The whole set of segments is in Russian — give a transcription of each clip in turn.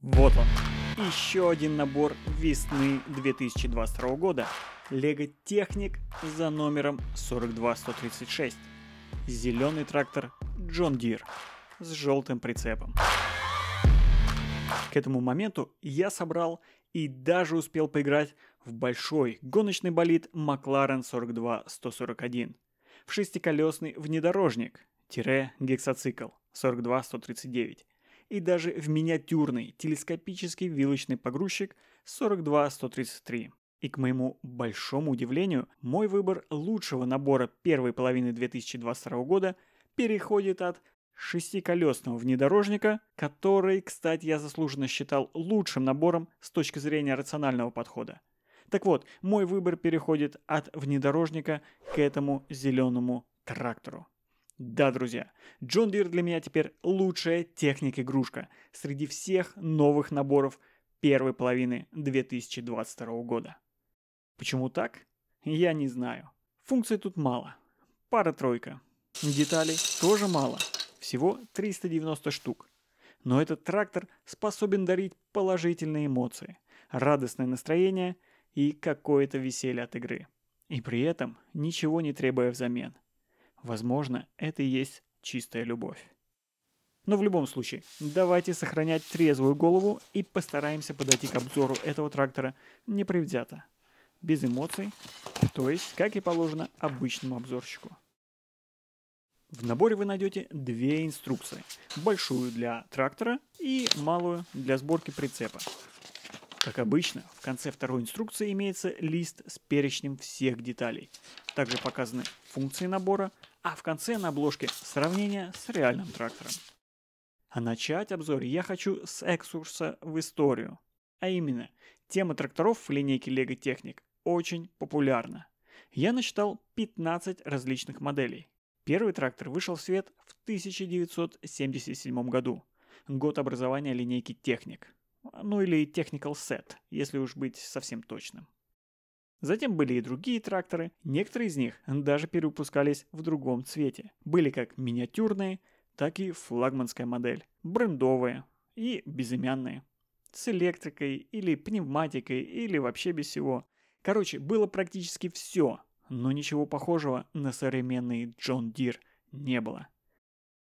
Вот он. Еще один набор весны 2022 года. Лего Техник за номером 42136. Зеленый трактор Джон Дир с желтым прицепом. К этому моменту я собрал и даже успел поиграть в большой гоночный болид McLaren 42141, в шестиколесный внедорожник-гексоцикл 42139 и даже в миниатюрный телескопический вилочный погрузчик 42133. И к моему большому удивлению, мой выбор лучшего набора первой половины 2022 года переходит от шестиколесного внедорожника, который, кстати, я заслуженно считал лучшим набором с точки зрения рационального подхода. Так вот, мой выбор переходит от внедорожника к этому зеленому трактору. Да, друзья, John Deere для меня теперь лучшая техник-игрушка среди всех новых наборов первой половины 2022 года. Почему так? Я не знаю. Функций тут мало. Пара-тройка. Деталей тоже мало. Всего 390 штук. Но этот трактор способен дарить положительные эмоции, радостное настроение и какое-то веселье от игры. И при этом ничего не требуя взамен – Возможно, это и есть чистая любовь. Но в любом случае, давайте сохранять трезвую голову и постараемся подойти к обзору этого трактора непредвзято, без эмоций, то есть, как и положено обычному обзорщику. В наборе вы найдете две инструкции. Большую для трактора и малую для сборки прицепа. Как обычно, в конце второй инструкции имеется лист с перечнем всех деталей. Также показаны функции набора, а в конце на обложке сравнение с реальным трактором. А начать обзор я хочу с экскурса в историю. А именно, тема тракторов в линейке Lego Technic очень популярна. Я насчитал 15 различных моделей. Первый трактор вышел в свет в 1977 году, год образования линейки Technic. Ну или Technical Set, если уж быть совсем точным. Затем были и другие тракторы, некоторые из них даже перепускались в другом цвете. Были как миниатюрные, так и флагманская модель, брендовые и безымянные. С электрикой или пневматикой или вообще без всего. Короче, было практически все, но ничего похожего на современный Джон Дир не было.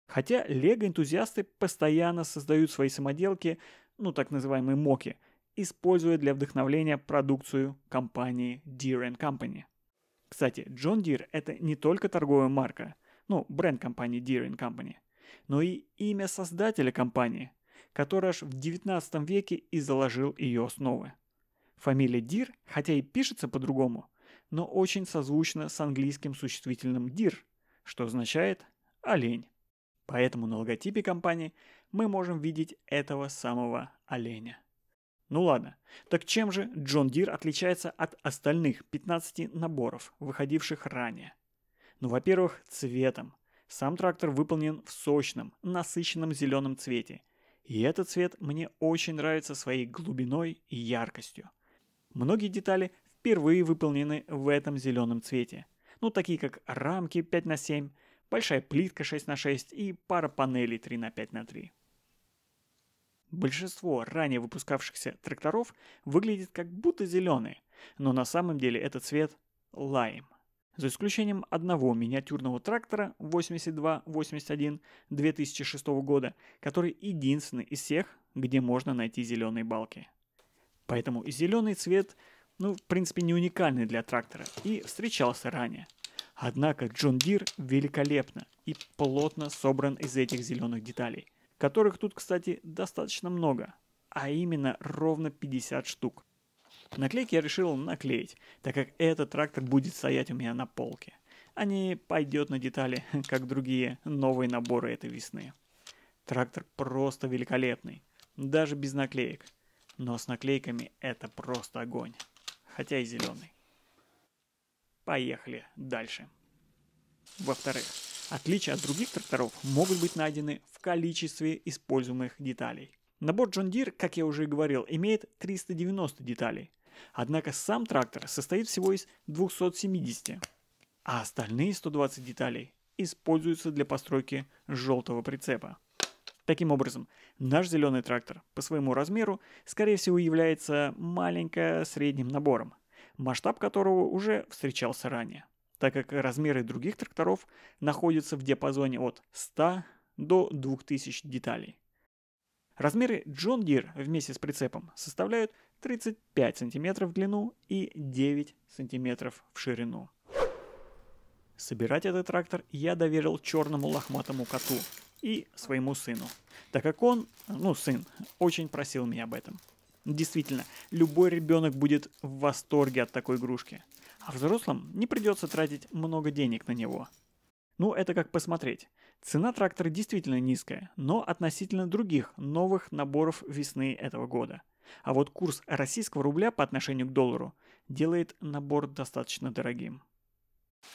Хотя лего-энтузиасты постоянно создают свои самоделки, ну так называемые моки – используя для вдохновления продукцию компании Deere Company. Кстати, Джон Дир это не только торговая марка, ну, бренд компании Deere Company, но и имя создателя компании, который аж в 19 веке и заложил ее основы. Фамилия Дир, хотя и пишется по-другому, но очень созвучна с английским существительным «дир», что означает «олень». Поэтому на логотипе компании мы можем видеть этого самого оленя. Ну ладно, так чем же Джон Дир отличается от остальных 15 наборов, выходивших ранее? Ну, во-первых, цветом. Сам трактор выполнен в сочном, насыщенном зеленом цвете. И этот цвет мне очень нравится своей глубиной и яркостью. Многие детали впервые выполнены в этом зеленом цвете. Ну, такие как рамки 5 на 7, большая плитка 6 на 6 и пара панелей 3 на 5 на 3. Большинство ранее выпускавшихся тракторов выглядит как будто зеленые, но на самом деле этот цвет – лайм. За исключением одного миниатюрного трактора 8281 2006 года, который единственный из всех, где можно найти зеленые балки. Поэтому и зеленый цвет, ну, в принципе, не уникальный для трактора и встречался ранее. Однако Джон Дир великолепно и плотно собран из этих зеленых деталей – которых тут, кстати, достаточно много, а именно ровно 50 штук. Наклейки я решил наклеить, так как этот трактор будет стоять у меня на полке, а не пойдет на детали, как другие новые наборы этой весны. Трактор просто великолепный, даже без наклеек. Но с наклейками это просто огонь, хотя и зеленый. Поехали дальше. Во-вторых, Отличия от других тракторов могут быть найдены в количестве используемых деталей. Набор John Deere, как я уже и говорил, имеет 390 деталей. Однако сам трактор состоит всего из 270, а остальные 120 деталей используются для постройки желтого прицепа. Таким образом, наш зеленый трактор по своему размеру, скорее всего, является маленько-средним набором, масштаб которого уже встречался ранее так как размеры других тракторов находятся в диапазоне от 100 до 2000 деталей. Размеры John Deere вместе с прицепом составляют 35 см в длину и 9 см в ширину. Собирать этот трактор я доверил черному лохматому коту и своему сыну, так как он, ну сын, очень просил меня об этом. Действительно, любой ребенок будет в восторге от такой игрушки. А взрослым не придется тратить много денег на него. Ну, это как посмотреть. Цена трактора действительно низкая, но относительно других новых наборов весны этого года. А вот курс российского рубля по отношению к доллару делает набор достаточно дорогим.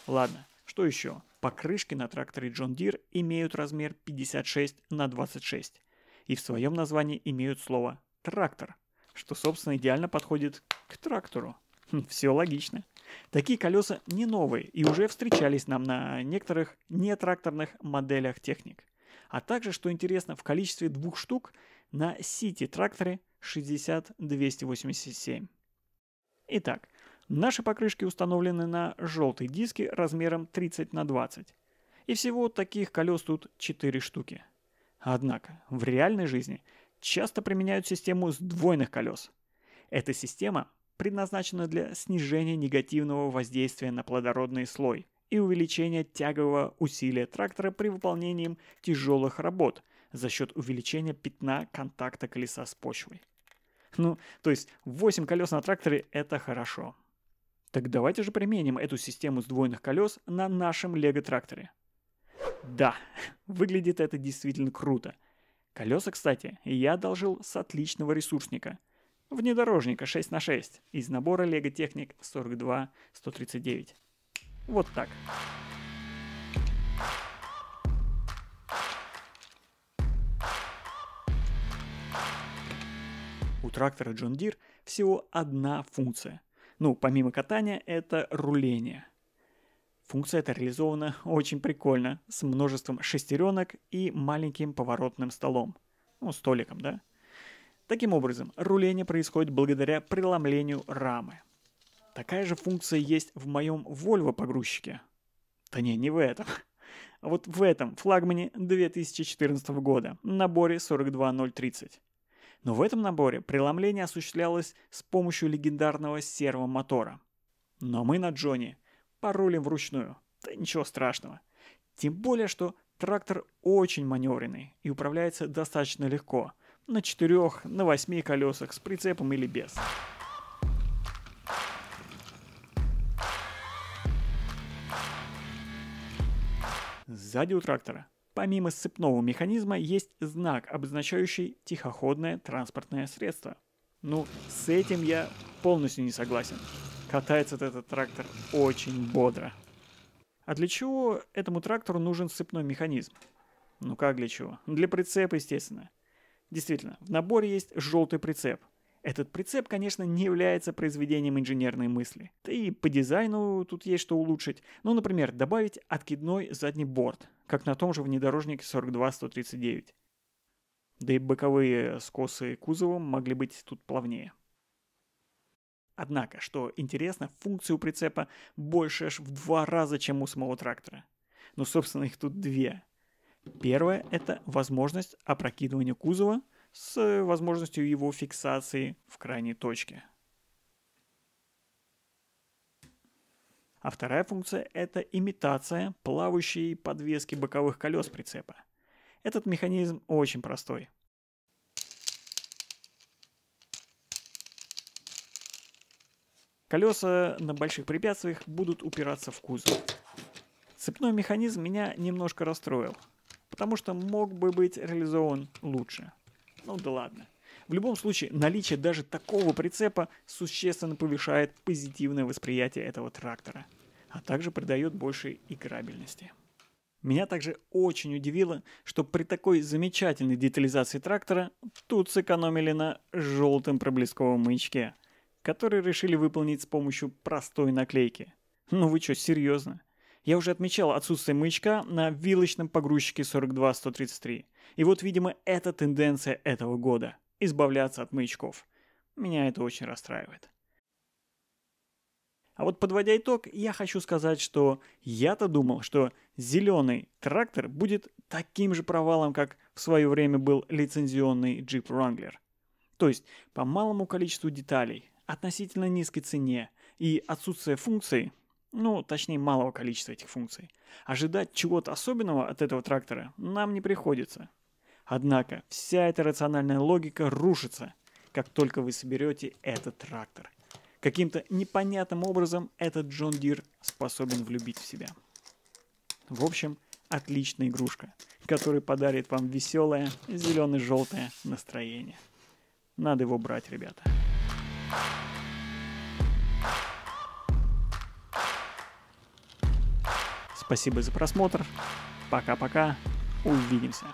Ладно, что еще? Покрышки на тракторе John Deere имеют размер 56 на 26 и в своем названии имеют слово «трактор», что, собственно, идеально подходит к трактору. Хм, все логично. Такие колеса не новые и уже встречались нам на некоторых нетракторных моделях техник. А также, что интересно, в количестве двух штук на City тракторе 60287. Итак, наши покрышки установлены на желтые диски размером 30 на 20. И всего таких колес тут 4 штуки. Однако, в реальной жизни – часто применяют систему сдвоенных колес. Эта система предназначена для снижения негативного воздействия на плодородный слой и увеличения тягового усилия трактора при выполнении тяжелых работ за счет увеличения пятна контакта колеса с почвой. Ну, то есть 8 колес на тракторе – это хорошо. Так давайте же применим эту систему сдвоенных колес на нашем лего-тракторе. Да, выглядит это действительно круто – Колеса, кстати, я одолжил с отличного ресурсника. Внедорожника 6 на 6 из набора Лего Техник 42-139. Вот так. У трактора John Deere всего одна функция. Ну, помимо катания, это руление – Функция эта реализована очень прикольно, с множеством шестеренок и маленьким поворотным столом. Ну, столиком, да? Таким образом, руление происходит благодаря преломлению рамы. Такая же функция есть в моем Volvo погрузчике. Да не, не в этом. А вот в этом флагмане 2014 года, наборе 42030. Но в этом наборе преломление осуществлялось с помощью легендарного сервомотора. Но мы на Джоне порулим вручную. Да ничего страшного. Тем более, что трактор очень маневренный и управляется достаточно легко. На четырех, на восьми колесах, с прицепом или без. Сзади у трактора, помимо сцепного механизма, есть знак, обозначающий тихоходное транспортное средство. Ну, с этим я полностью не согласен катается этот трактор очень бодро. А для чего этому трактору нужен сцепной механизм? Ну как для чего? Для прицепа, естественно. Действительно, в наборе есть желтый прицеп. Этот прицеп, конечно, не является произведением инженерной мысли. Да и по дизайну тут есть что улучшить. Ну, например, добавить откидной задний борт, как на том же внедорожнике 42139. Да и боковые скосы кузовом могли быть тут плавнее. Однако, что интересно, функции у прицепа больше аж в два раза, чем у самого трактора. Но, ну, собственно, их тут две. Первое – это возможность опрокидывания кузова с возможностью его фиксации в крайней точке. А вторая функция – это имитация плавающей подвески боковых колес прицепа. Этот механизм очень простой – Колеса на больших препятствиях будут упираться в кузов. Цепной механизм меня немножко расстроил, потому что мог бы быть реализован лучше. Ну да ладно. В любом случае, наличие даже такого прицепа существенно повышает позитивное восприятие этого трактора, а также придает больше играбельности. Меня также очень удивило, что при такой замечательной детализации трактора тут сэкономили на желтом проблесковом маячке – который решили выполнить с помощью простой наклейки. Ну вы что, серьезно? Я уже отмечал отсутствие маячка на вилочном погрузчике 42133, И вот, видимо, это тенденция этого года – избавляться от маячков. Меня это очень расстраивает. А вот подводя итог, я хочу сказать, что я-то думал, что зеленый трактор будет таким же провалом, как в свое время был лицензионный Jeep Wrangler. То есть по малому количеству деталей, относительно низкой цене и отсутствие функций, ну, точнее, малого количества этих функций, ожидать чего-то особенного от этого трактора нам не приходится. Однако вся эта рациональная логика рушится, как только вы соберете этот трактор. Каким-то непонятным образом этот Джон Дир способен влюбить в себя. В общем, отличная игрушка, которая подарит вам веселое зелено-желтое настроение. Надо его брать, ребята. Спасибо за просмотр. Пока-пока. Увидимся.